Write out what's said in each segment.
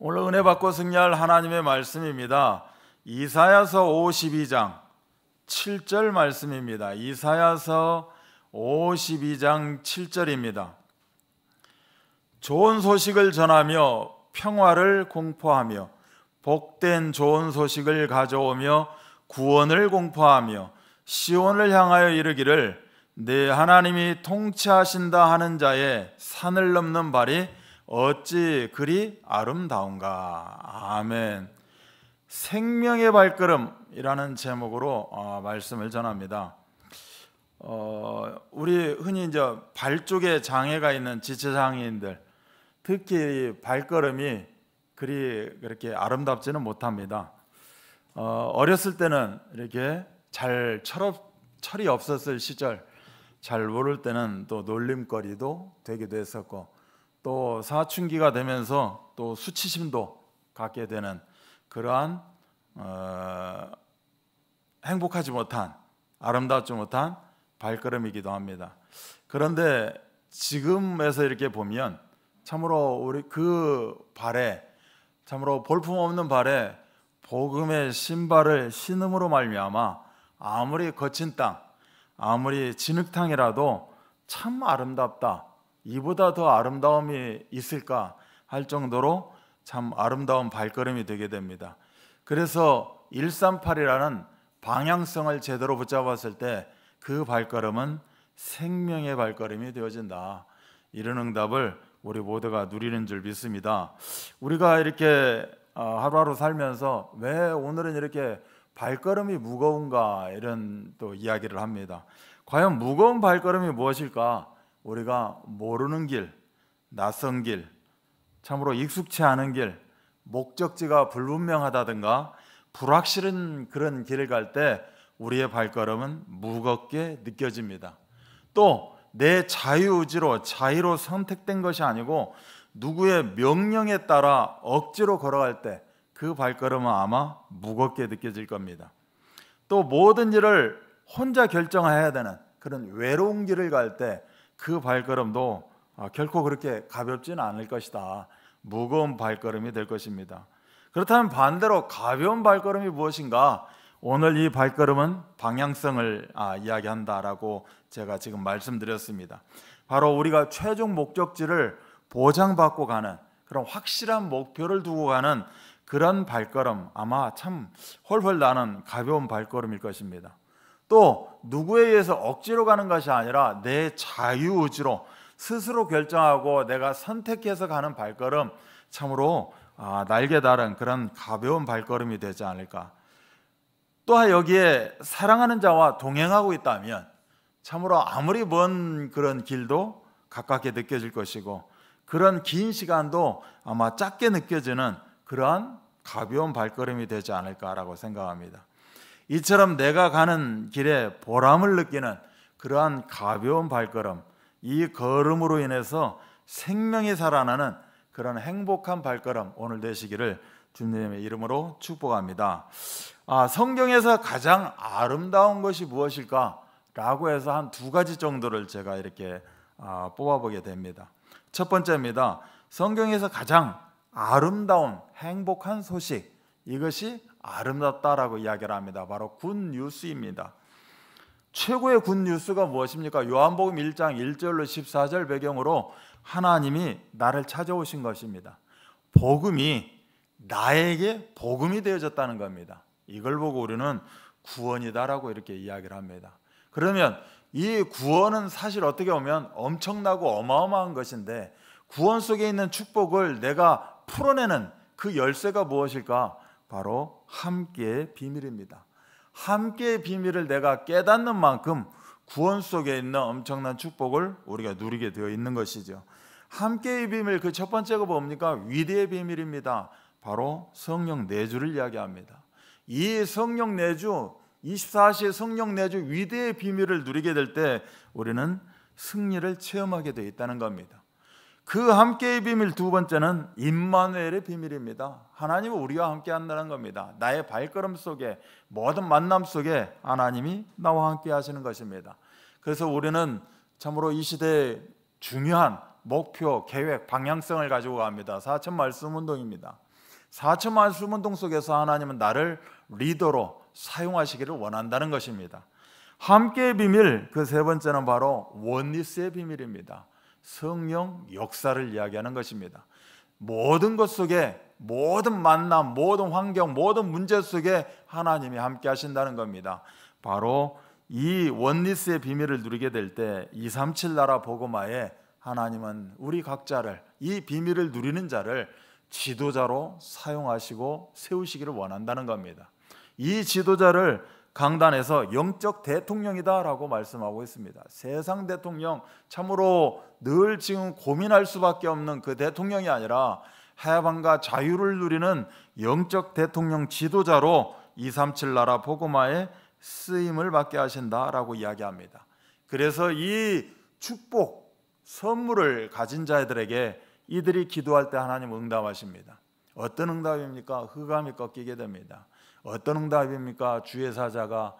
오늘 은혜 받고 승리할 하나님의 말씀입니다. 이사야서 52장 7절 말씀입니다. 이사야서 52장 7절입니다. 좋은 소식을 전하며 평화를 공포하며 복된 좋은 소식을 가져오며 구원을 공포하며 시온을 향하여 이르기를 내 하나님이 통치하신다 하는 자의 산을 넘는 발이 어찌 그리 아름다운가. 아멘. 생명의 발걸음이라는 제목으로 어, 말씀을 전합니다. 어, 우리 흔히 이제 발 쪽에 장애가 있는 지체 장애인들 특히 발걸음이 그리 그렇게 아름답지는 못합니다. 어, 어렸을 때는 이렇게 잘 철업, 철이 없었을 시절 잘 모를 때는 또 놀림거리도 되기도 했었고 또 사춘기가 되면서 또 수치심도 갖게 되는 그러한 어, 행복하지 못한 아름답지 못한 발걸음이기도 합니다. 그런데 지금에서 이렇게 보면 참으로 우리 그 발에 참으로 볼품없는 발에 복음의 신발을 신음으로 말미암아 아무리 거친 땅, 아무리 진흙탕이라도 참 아름답다. 이보다 더 아름다움이 있을까 할 정도로 참 아름다운 발걸음이 되게 됩니다. 그래서 138이라는 방향성을 제대로 붙잡았을 때 그 발걸음은 생명의 발걸음이 되어진다. 이런 응답을 우리 모두가 누리는 줄 믿습니다. 우리가 이렇게 어, 하루하루 살면서 왜 오늘은 이렇게 발걸음이 무거운가 이런 또 이야기를 합니다. 과연 무거운 발걸음이 무엇일까? 우리가 모르는 길, 낯선 길, 참으로 익숙치 않은 길, 목적지가 불분명하다든가 불확실한 그런 길을 갈 때 우리의 발걸음은 무겁게 느껴집니다. 또 내 자유의지로 자유로 선택된 것이 아니고 누구의 명령에 따라 억지로 걸어갈 때 그 발걸음은 아마 무겁게 느껴질 겁니다. 또 모든 일을 혼자 결정해야 되는 그런 외로운 길을 갈때 그 발걸음도 아, 결코 그렇게 가볍지는 않을 것이다. 무거운 발걸음이 될 것입니다. 그렇다면 반대로 가벼운 발걸음이 무엇인가? 오늘 이 발걸음은 방향성을 아, 이야기한다라고 제가 지금 말씀드렸습니다. 바로 우리가 최종 목적지를 보장받고 가는 그런 확실한 목표를 두고 가는 그런 발걸음 아마 참 훨훨 나는 가벼운 발걸음일 것입니다. 또 누구에 의해서 억지로 가는 것이 아니라 내 자유의지로 스스로 결정하고 내가 선택해서 가는 발걸음 참으로 아, 날개다른 그런 가벼운 발걸음이 되지 않을까. 또한 여기에 사랑하는 자와 동행하고 있다면 참으로 아무리 먼 그런 길도 가깝게 느껴질 것이고 그런 긴 시간도 아마 짧게 느껴지는 그러한 가벼운 발걸음이 되지 않을까라고 생각합니다. 이처럼 내가 가는 길에 보람을 느끼는 그러한 가벼운 발걸음, 이 걸음으로 인해서 생명이 살아나는 그런 행복한 발걸음 오늘 되시기를 주님의 이름으로 축복합니다. 아, 성경에서 가장 아름다운 것이 무엇일까라고 해서 한 두 가지 정도를 제가 이렇게 아, 뽑아보게 됩니다. 첫 번째입니다. 성경에서 가장 아름다운 행복한 소식 이것이 아름답다라고 이야기를 합니다. 바로 굿뉴스입니다. 최고의 굿뉴스가 무엇입니까? 요한복음 1장 1절로 14절 배경으로 하나님이 나를 찾아오신 것입니다. 복음이 나에게 복음이 되어졌다는 겁니다. 이걸 보고 우리는 구원이다라고 이렇게 이야기를 합니다. 그러면 이 구원은 사실 어떻게 보면 엄청나고 어마어마한 것인데 구원 속에 있는 축복을 내가 풀어내는 그 열쇠가 무엇일까? 바로 함께의 비밀입니다. 함께의 비밀을 내가 깨닫는 만큼 구원 속에 있는 엄청난 축복을 우리가 누리게 되어 있는 것이죠. 함께의 비밀 그 첫 번째가 뭡니까? 위대의 비밀입니다. 바로 성령 내주를 이야기합니다. 이 성령 내주 2 4시 성령 내주 위대의 비밀을 누리게 될 때 우리는 승리를 체험하게 되어 있다는 겁니다. 그 함께의 비밀 두 번째는 임마누엘의 비밀입니다. 하나님은 우리와 함께 한다는 겁니다. 나의 발걸음 속에 모든 만남 속에 하나님이 나와 함께 하시는 것입니다. 그래서 우리는 참으로 이 시대의 중요한 목표, 계획, 방향성을 가지고 갑니다. 4천 말씀 운동입니다. 4천 말씀 운동 속에서 하나님은 나를 리더로 사용하시기를 원한다는 것입니다. 함께의 비밀 그 세 번째는 바로 원리스의 비밀입니다. 성령 역사를 이야기하는 것입니다. 모든 것 속에 모든 만남, 모든 환경, 모든 문제 속에 하나님이 함께 하신다는 겁니다. 바로 이 원리스의 비밀을 누리게 될때237 나라 보고마에 하나님은 우리 각자를 이 비밀을 누리는 자를 지도자로 사용하시고 세우시기를 원한다는 겁니다. 이 지도자를 강단에서 영적 대통령이다라고 말씀하고 있습니다. 세상 대통령 참으로 늘 지금 고민할 수밖에 없는 그 대통령이 아니라 해방과 자유를 누리는 영적 대통령 지도자로 237 나라 복음화에 쓰임을 받게 하신다라고 이야기합니다. 그래서 이 축복 선물을 가진 자들에게 이들이 기도할 때 하나님 응답하십니다. 어떤 응답입니까? 흑암이 꺾이게 됩니다. 어떤 응답입니까? 주의 사자가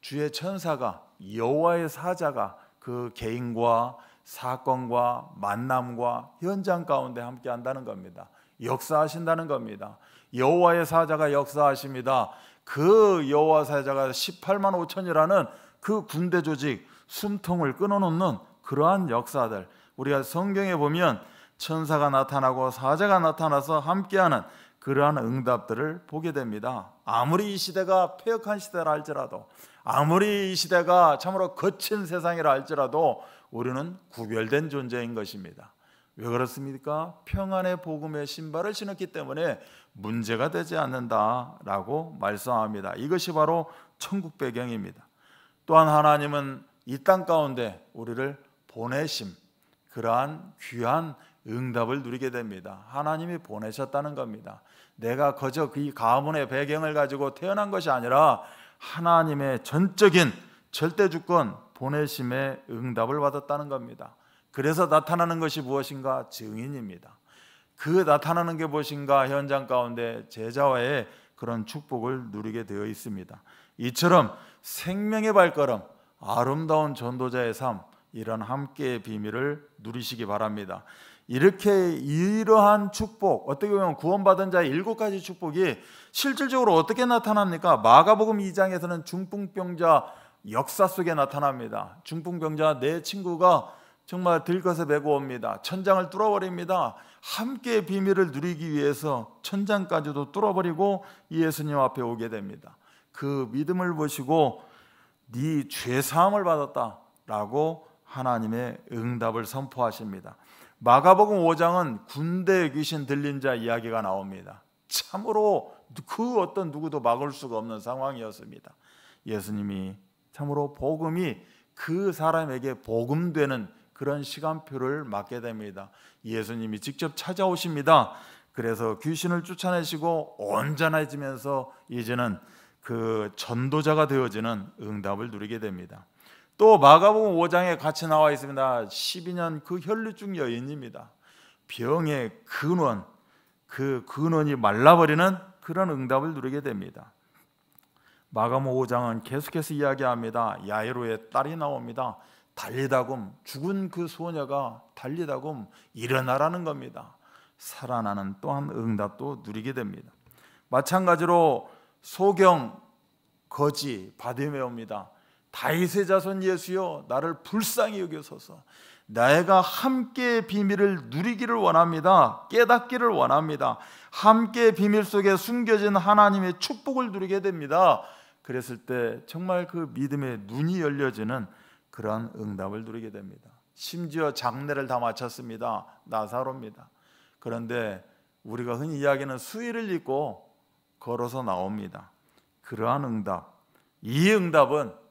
주의 천사가 여호와의 사자가 그 개인과 사건과 만남과 현장 가운데 함께 한다는 겁니다. 역사하신다는 겁니다. 여호와의 사자가 역사하십니다. 그 여호와 사자가 18만 5천이라는 그 군대 조직 숨통을 끊어놓는 그러한 역사들 우리가 성경에 보면 천사가 나타나고 사자가 나타나서 함께하는 그러한 응답들을 보게 됩니다. 아무리 이 시대가 폐역한 시대라 할지라도, 아무리 이 시대가 참으로 거친 세상이라 할지라도 우리는 구별된 존재인 것입니다. 왜 그렇습니까? 평안의 복음의 신발을 신었기 때문에 문제가 되지 않는다라고 말씀합니다. 이것이 바로 천국 배경입니다. 또한 하나님은 이 땅 가운데 우리를 보내심, 그러한 귀한 응답을 누리게 됩니다. 하나님이 보내셨다는 겁니다. 내가 거저 그 이 가문의 배경을 가지고 태어난 것이 아니라 하나님의 전적인 절대 주권 보내심의 응답을 받았다는 겁니다. 그래서 나타나는 것이 무엇인가? 증인입니다. 그 나타나는 게 무엇인가? 현장 가운데 제자와의 그런 축복을 누리게 되어 있습니다. 이처럼 생명의 발걸음, 아름다운 전도자의 삶, 이런 함께의 비밀을 누리시기 바랍니다. 이렇게 이러한 축복, 어떻게 보면 구원받은 자의 일곱 가지 축복이 실질적으로 어떻게 나타납니까? 마가복음 2장에서는 중풍병자 역사 속에 나타납니다. 중풍병자 내 네 친구가 정말 들것에 메고 옵니다. 천장을 뚫어버립니다. 함께 비밀을 누리기 위해서 천장까지도 뚫어버리고 예수님 앞에 오게 됩니다. 그 믿음을 보시고 네 죄 사함을 받았다라고 하나님의 응답을 선포하십니다. 마가복음 5장은 군대 귀신 들린 자 이야기가 나옵니다. 참으로 그 어떤 누구도 막을 수가 없는 상황이었습니다. 예수님이 참으로 복음이 그 사람에게 복음되는 그런 시간표를 맞게 됩니다. 예수님이 직접 찾아오십니다. 그래서 귀신을 쫓아내시고 온전해지면서 이제는 그 전도자가 되어지는 응답을 누리게 됩니다. 또 마가복음 5장에 같이 나와 있습니다. 12년 그 혈류증 여인입니다. 병의 근원, 그 근원이 말라버리는 그런 응답을 누리게 됩니다. 마가모 5장은 계속해서 이야기합니다. 야이로의 딸이 나옵니다. 달리다곰 죽은 그 소녀가 달리다곰 일어나라는 겁니다. 살아나는 또한 응답도 누리게 됩니다. 마찬가지로 소경 거지 바디메옵니다. 다윗의 자손 예수여 나를 불쌍히 여겨소서 내가 함께 비밀을 누리기를 원합니다 깨닫기를 원합니다 함께 비밀 속에 숨겨진 하나님의 축복을 누리게 됩니다 그랬을 때 정말 그 믿음의 눈이 열려지는 그러한 응답을 누리게 됩니다 심지어 장례를 다 마쳤습니다 나사로입니다 그런데 우리가 흔히 이야기하는 수의를 입고 걸어서 나옵니다 그러한 응답 이 응답은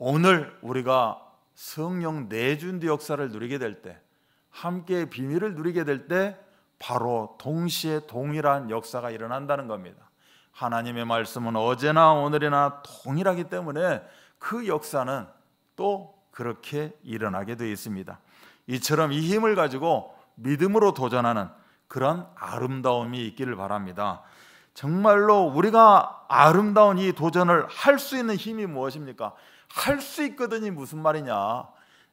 오늘 우리가 성령 내준의 역사를 누리게 될 때, 함께 비밀을 누리게 될 때, 바로 동시에 동일한 역사가 일어난다는 겁니다. 하나님의 말씀은 어제나 오늘이나 동일하기 때문에 그 역사는 또 그렇게 일어나게 되어 있습니다. 이처럼 이 힘을 가지고 믿음으로 도전하는 그런 아름다움이 있기를 바랍니다. 정말로 우리가 아름다운 이 도전을 할 수 있는 힘이 무엇입니까? 할수 있거든이 무슨 말이냐?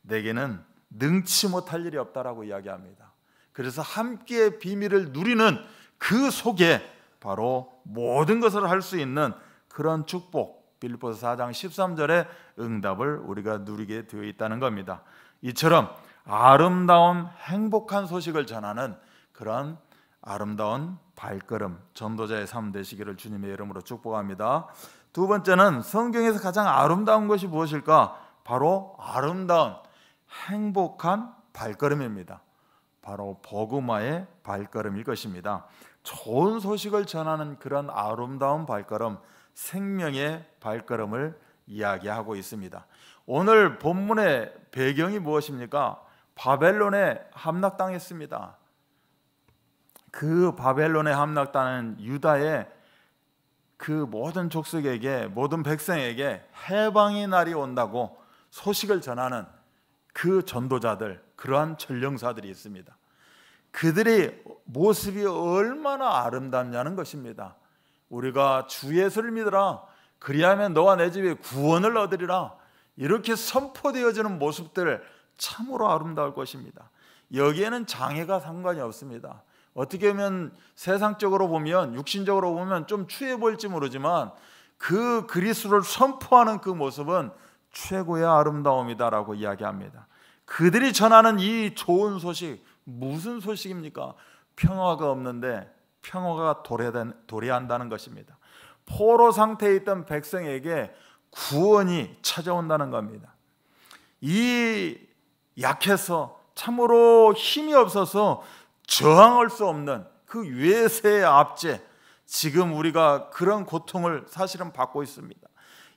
내게는 능치 못할 일이 없다라고 이야기합니다. 그래서 함께 비밀을 누리는 그 속에 바로 모든 것을 할 수 있는 그런 축복 빌리포스 4장 13절의 응답을 우리가 누리게 되어 있다는 겁니다. 이처럼 아름다운 행복한 소식을 전하는 그런 아름다운 발걸음 전도자의 삶 되시기를 주님의 이름으로 축복합니다. 두 번째는 성경에서 가장 아름다운 것이 무엇일까? 바로 아름다운 행복한 발걸음입니다. 바로 버그마의 발걸음일 것입니다. 좋은 소식을 전하는 그런 아름다운 발걸음, 생명의 발걸음을 이야기하고 있습니다. 오늘 본문의 배경이 무엇입니까? 바벨론에 함락당했습니다. 그 바벨론에 함락당한 유다의 그 모든 족속에게 모든 백성에게 해방의 날이 온다고 소식을 전하는 그 전도자들 그러한 전령사들이 있습니다. 그들의 모습이 얼마나 아름답냐는 것입니다. 우리가 주 예수를 믿으라 그리하면 너와 내 집이 구원을 얻으리라 이렇게 선포되어지는 모습들 참으로 아름다울 것입니다. 여기에는 장애가 상관이 없습니다. 어떻게 보면 세상적으로 보면 육신적으로 보면 좀 추해 보일지 모르지만 그 그리스도를 선포하는 그 모습은 최고의 아름다움이다라고 이야기합니다. 그들이 전하는 이 좋은 소식 무슨 소식입니까? 평화가 없는데 평화가 도래한다는 된도래 것입니다. 포로 상태에 있던 백성에게 구원이 찾아온다는 겁니다. 이 약해서 참으로 힘이 없어서 저항할 수 없는 그 외세의 압제, 지금 우리가 그런 고통을 사실은 받고 있습니다.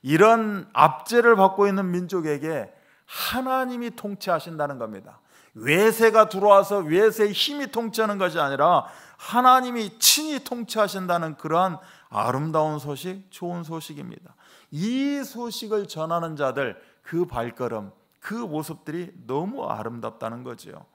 이런 압제를 받고 있는 민족에게 하나님이 통치하신다는 겁니다. 외세가 들어와서 외세의 힘이 통치하는 것이 아니라 하나님이 친히 통치하신다는 그러한 아름다운 소식, 좋은 소식입니다. 이 소식을 전하는 자들 그 발걸음, 그 모습들이 너무 아름답다는 거지요.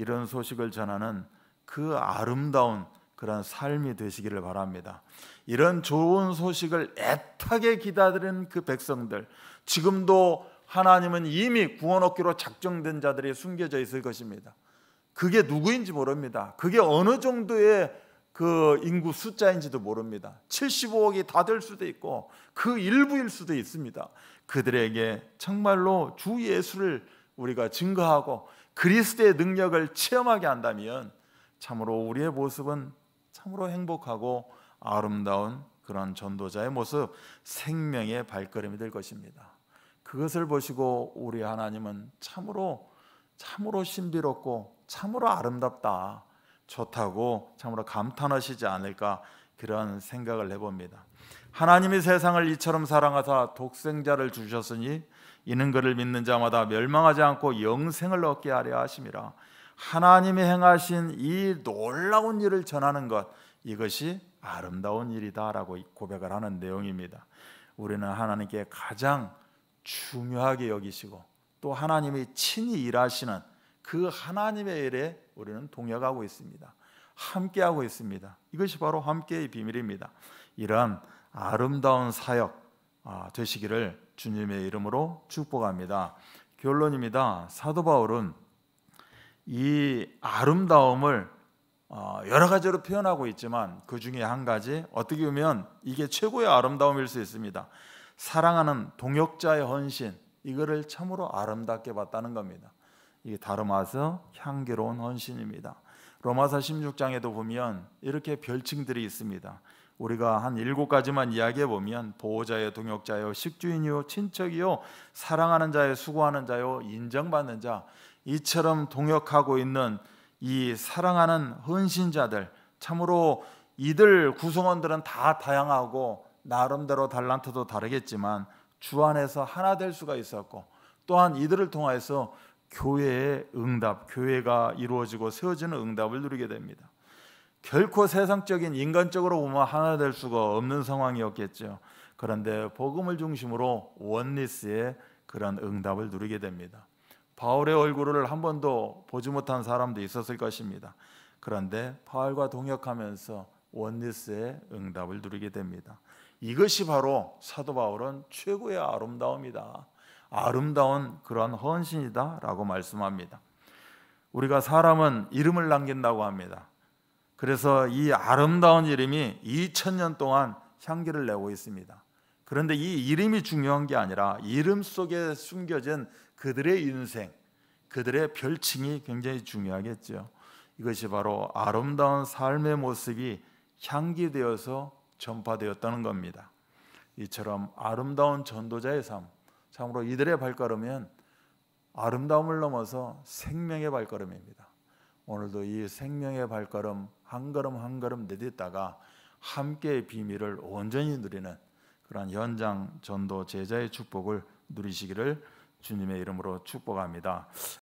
이런 소식을 전하는 그 아름다운 그런 삶이 되시기를 바랍니다. 이런 좋은 소식을 애타게 기다리는 그 백성들, 지금도 하나님은 이미 구원 얻기로 작정된 자들이 숨겨져 있을 것입니다. 그게 누구인지 모릅니다. 그게 어느 정도의 그 인구 숫자인지도 모릅니다. 75억이 다 될 수도 있고 그 일부일 수도 있습니다. 그들에게 정말로 주 예수를 우리가 증거하고 그리스도의 능력을 체험하게 한다면 참으로 우리의 모습은 참으로 행복하고 아름다운 그런 전도자의 모습, 생명의 발걸음이 될 것입니다. 그것을 보시고 우리 하나님은 참으로 참으로 신비롭고 참으로 아름답다. 좋다고 참으로 감탄하시지 않을까 그런 생각을 해봅니다. 하나님이 세상을 이처럼 사랑하사 독생자를 주셨으니 이는 그를 믿는 자마다 멸망하지 않고 영생을 얻게 하려 하심이라. 하나님이 행하신 이 놀라운 일을 전하는 것 이것이 아름다운 일이다라고 고백을 하는 내용입니다. 우리는 하나님께 가장 중요하게 여기시고 또 하나님이 친히 일하시는 그 하나님의 일에 우리는 동역하고 있습니다. 함께하고 있습니다. 이것이 바로 함께의 비밀입니다. 이런 아름다운 사역 아, 되시기를 주님의 이름으로 축복합니다. 결론입니다. 사도 바울은 이 아름다움을 어, 여러 가지로 표현하고 있지만 그 중에 한 가지 어떻게 보면 이게 최고의 아름다움일 수 있습니다. 사랑하는 동역자의 헌신 이거를 참으로 아름답게 봤다는 겁니다. 이게 다름아서 향기로운 헌신입니다. 로마서 16장에도 보면 이렇게 별칭들이 있습니다. 우리가 한 일곱 가지만 이야기해 보면 보호자의 동역자요, 식주인이요, 친척이요, 사랑하는 자의 수고하는 자요, 인정받는 자 이처럼 동역하고 있는 이 사랑하는 헌신자들 참으로 이들 구성원들은 다 다양하고 나름대로 달란트도 다르겠지만 주 안에서 하나 될 수가 있었고 또한 이들을 통해서 교회의 응답, 교회가 이루어지고 세워지는 응답을 누리게 됩니다. 결코 세상적인 인간적으로 보면 하나 될 수가 없는 상황이었겠죠. 그런데 복음을 중심으로 원리스의 그런 응답을 누리게 됩니다. 바울의 얼굴을 한 번도 보지 못한 사람도 있었을 것입니다. 그런데 바울과 동역하면서 원리스의 응답을 누리게 됩니다. 이것이 바로 사도 바울은 최고의 아름다움이다. 아름다운 그러한 헌신이다라고 말씀합니다. 우리가 사람은 이름을 남긴다고 합니다. 그래서 이 아름다운 이름이 2000년 동안 향기를 내고 있습니다. 그런데 이 이름이 중요한 게 아니라 이름 속에 숨겨진 그들의 인생, 그들의 별칭이 굉장히 중요하겠죠. 이것이 바로 아름다운 삶의 모습이 향기되어서 전파되었다는 겁니다. 이처럼 아름다운 전도자의 삶, 참으로 이들의 발걸음은 아름다움을 넘어서 생명의 발걸음입니다. 오늘도 이 생명의 발걸음 한 걸음 한 걸음 내딛다가 함께 비밀을 온전히 누리는 그러한 현장 전도 제자의 축복을 누리시기를 주님의 이름으로 축복합니다.